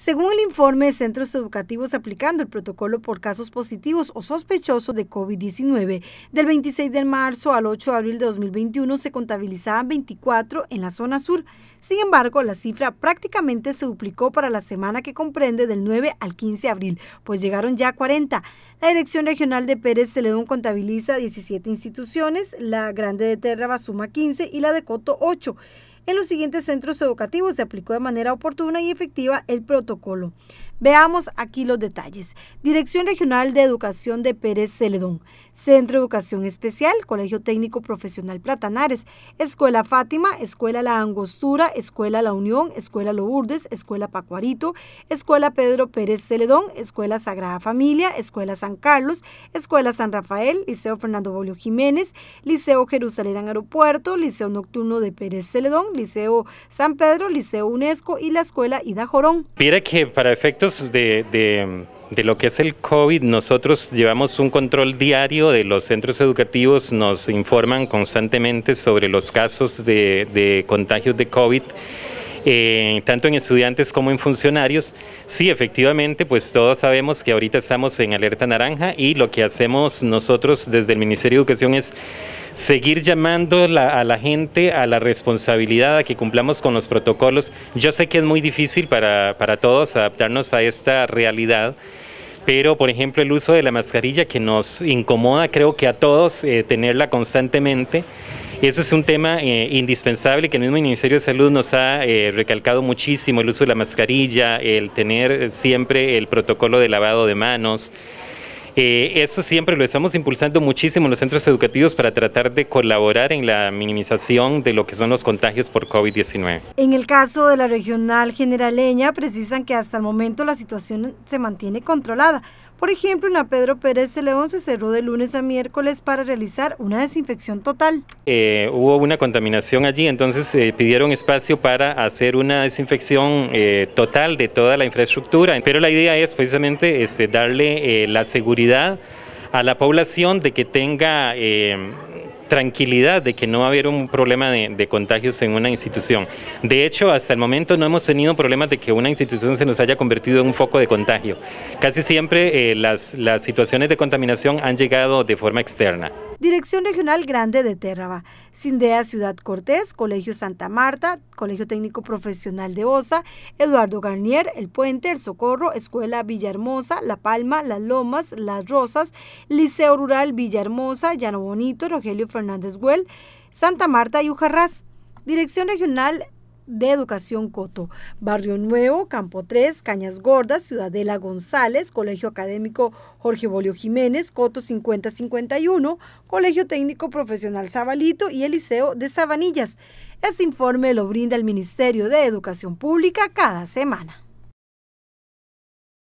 Según el informe, de centros educativos aplicando el protocolo por casos positivos o sospechosos de COVID-19, del 26 de marzo al 8 de abril de 2021 se contabilizaban 24 en la zona sur. Sin embargo, la cifra prácticamente se duplicó para la semana que comprende del 9 al 15 de abril, pues llegaron ya 40. La Dirección Regional de Pérez Celedón contabiliza 17 instituciones, la Grande de Terra suma 15 y la de Coto 8 en los siguientes centros educativos se aplicó de manera oportuna y efectiva el protocolo. Veamos aquí los detalles. Dirección Regional de Educación de Pérez Celedón, Centro de Educación Especial, Colegio Técnico Profesional Platanares, Escuela Fátima, Escuela La Angostura, Escuela La Unión, Escuela Lourdes, Escuela Pacuarito, Escuela Pedro Pérez Celedón, Escuela Sagrada Familia, Escuela San Carlos, Escuela San Rafael, Liceo Fernando Bolio Jiménez, Liceo Jerusalén Aeropuerto, Liceo Nocturno de Pérez Celedón, Liceo San Pedro, Liceo UNESCO y la Escuela Ida Jorón. Mira que para efectos de, de lo que es el COVID, nosotros llevamos un control diario de los centros educativos, nos informan constantemente sobre los casos de, de contagios de COVID. Eh, tanto en estudiantes como en funcionarios. Sí, efectivamente, pues todos sabemos que ahorita estamos en alerta naranja y lo que hacemos nosotros desde el Ministerio de Educación es seguir llamando a la gente a la responsabilidad, a que cumplamos con los protocolos. Yo sé que es muy difícil para, para todos adaptarnos a esta realidad pero por ejemplo el uso de la mascarilla que nos incomoda creo que a todos eh, tenerla constantemente eso es un tema eh, indispensable que el mismo Ministerio de Salud nos ha eh, recalcado muchísimo, el uso de la mascarilla, el tener eh, siempre el protocolo de lavado de manos. eso siempre lo estamos impulsando muchísimo en los centros educativos para tratar de colaborar en la minimización de lo que son los contagios por COVID-19. En el caso de la regional generaleña, precisan que hasta el momento la situación se mantiene controlada, por ejemplo, en la Pedro Pérez de León se cerró de lunes a miércoles para realizar una desinfección total. Eh, hubo una contaminación allí, entonces eh, pidieron espacio para hacer una desinfección eh, total de toda la infraestructura. Pero la idea es precisamente este, darle la seguridad a la población de que tenga tranquilidad de que no va a haber un problema de, contagios en una institución. De hecho, hasta el momento no hemos tenido problemas de que una institución se nos haya convertido en un foco de contagio. Casi siempre eh, las situaciones de contaminación han llegado de forma externa. Dirección Regional Grande de Térraba, Cindea Ciudad Cortés, Colegio Santa Marta, Colegio Técnico Profesional de Osa, Eduardo Garnier, El Puente, El Socorro, Escuela Villahermosa, La Palma, Las Lomas, Las Rosas, Liceo Rural Villahermosa, Llano Bonito, Rogelio Fernández Güell, Santa Marta y Ujarrás. Dirección Regional de Educación Coto, Barrio Nuevo, Campo 3, Cañas Gordas, Ciudadela González, Colegio Académico Jorge Bolio Jiménez, Coto 5051, Colegio Técnico Profesional Sabalito y el Liceo de Sabanillas. Este informe lo brinda el Ministerio de Educación Pública cada semana.